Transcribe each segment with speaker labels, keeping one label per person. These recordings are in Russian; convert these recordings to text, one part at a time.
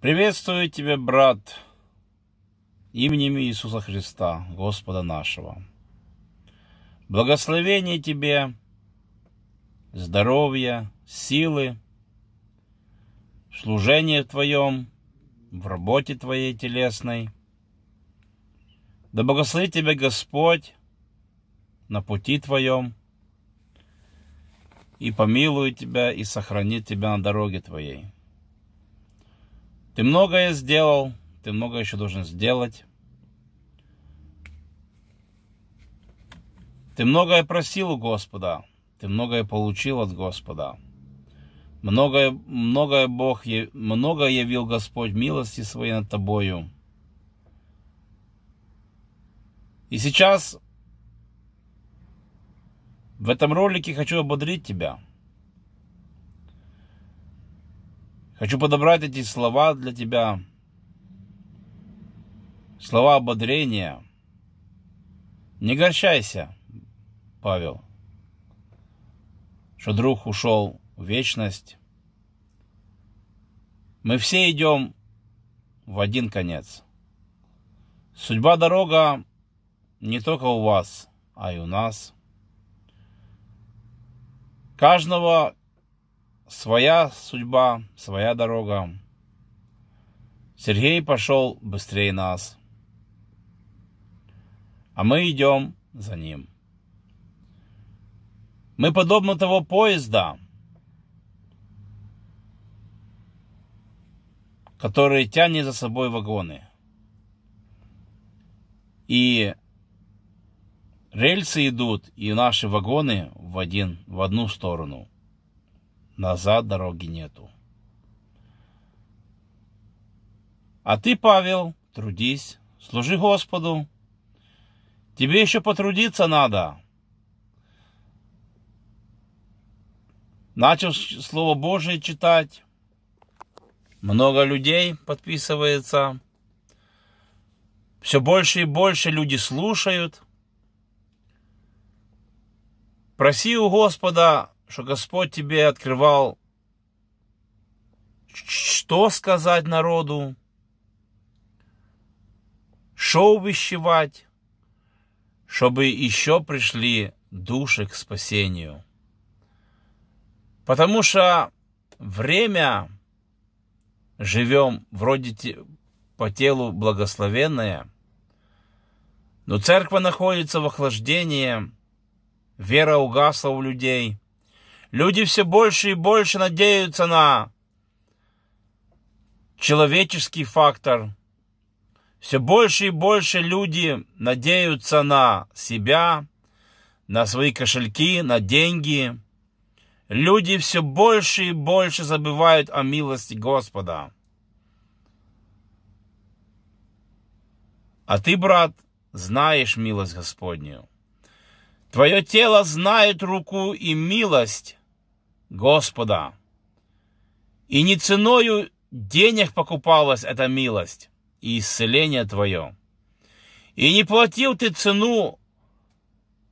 Speaker 1: Приветствую тебя, брат, именем Иисуса Христа, Господа нашего. Благословение тебе, здоровья, силы, в твоем, в работе твоей телесной. Да благослови тебя Господь на пути твоем и помилует тебя и сохранит тебя на дороге твоей. Ты многое сделал, ты многое еще должен сделать. Ты многое просил у Господа, ты многое получил от Господа. Многое, многое Бог, многое явил Господь милости своей над тобою. И сейчас в этом ролике хочу ободрить тебя – Хочу подобрать эти слова для тебя, слова ободрения. Не горчайся, Павел, что друг ушел в вечность. Мы все идем в один конец. Судьба дорога не только у вас, а и у нас. Каждого Своя судьба, своя дорога. Сергей пошел быстрее нас. А мы идем за ним. Мы подобно того поезда, который тянет за собой вагоны. И рельсы идут, и наши вагоны в, один, в одну сторону – назад дороги нету. А ты, Павел, трудись, служи Господу. Тебе еще потрудиться надо. Начал Слово Божие читать. Много людей подписывается. Все больше и больше люди слушают. Проси у Господа что Господь тебе открывал, что сказать народу, что увещевать, чтобы еще пришли души к спасению. Потому что время живем вроде по телу благословенное, но церковь находится в охлаждении, вера угасла у людей – Люди все больше и больше надеются на человеческий фактор. Все больше и больше люди надеются на себя, на свои кошельки, на деньги. Люди все больше и больше забывают о милости Господа. А ты, брат, знаешь милость Господнюю. Твое тело знает руку и милость, Господа. И не ценою денег покупалась эта милость и исцеление Твое. И не платил Ты цену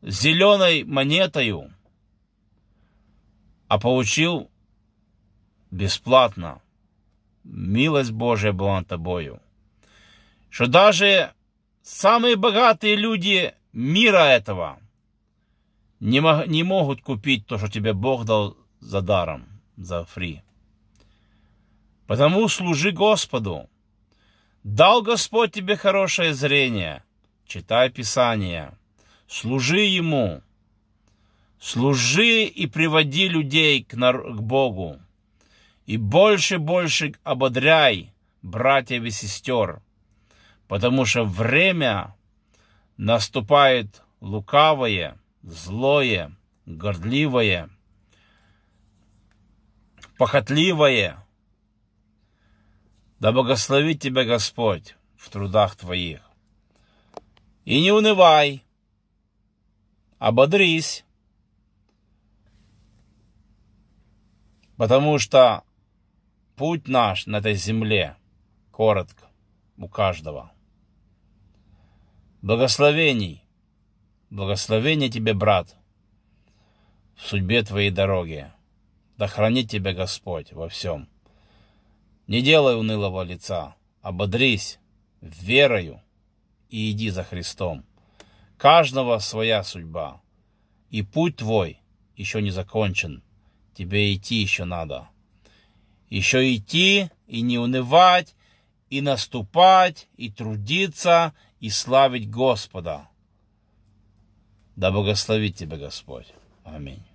Speaker 1: зеленой монетою, а получил бесплатно. Милость Божия была над Тобою. Что даже самые богатые люди мира этого не, мог, не могут купить то, что тебе Бог дал за даром, за фри. Потому служи Господу. Дал Господь тебе хорошее зрение. Читай Писание. Служи Ему. Служи и приводи людей к, Богу. И больше-больше и ободряй братьев и сестер. Потому что время наступает лукавое, злое, гордливое – похотливое. Да благословит тебя Господь в трудах твоих. И не унывай, ободрись, потому что путь наш на этой земле коротк у каждого. Благословений, благословения тебе, брат, в судьбе твоей дороги. Да хранит тебя Господь во всем. Не делай унылого лица, ободрись верою и иди за Христом. Каждого своя судьба, и путь твой еще не закончен, тебе идти еще надо. Еще идти и не унывать, и наступать, и трудиться, и славить Господа. Да благословит тебя Господь. Аминь.